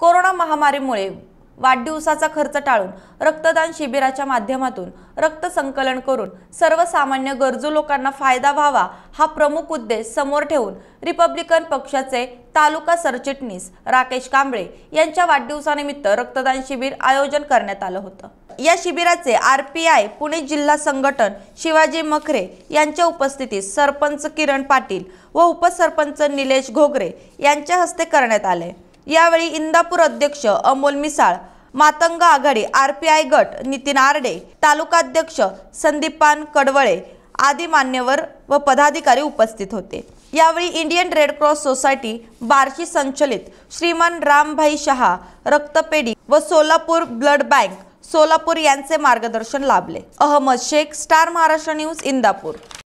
corona महामारीमुळे वाढदिवसाचा खर्च टाळून रक्तदान शिबिराच्या माध्यमातून रक्त संकलन करून सर्वसामान्य गरजू लोकांना फायदा व्हावा हा प्रमुख उद्देश समोर ठेवून रिपब्लिकन पक्षाचे तालुका सरचिटणीस राकेश कांबळे यांच्या वाढदिवसानिमित्त रक्तदान शिबिर आयोजन करण्यात आलं होतं या शिबिराचे आर पी आय पुणे जिल्हा संघटन शिवाजी मखरे यांच्या उपस्थितीत सरपंच किरण पाटील व उपसरपंच निलेश घोगरे यांच्या हस्ते करण्यात आले यावेळी इंदापूर अध्यक्ष अमोल मिसाळ मातंग आघाडी आरपीआय गट नितीन आरडे तालुकाध्यक्ष संदीपान कडवळे आदी मान्यवर व पदाधिकारी उपस्थित होते यावेळी Indian Red Cross Society Barshi संचलित श्रीमान रामभाई शहा रक्तपेढी व सोलापूर ब्लड बँक सोलापूर यांचे मार्गदर्शन लाभले अहमद शेख स्टार महाराष्ट्र न्यूज इंदापूर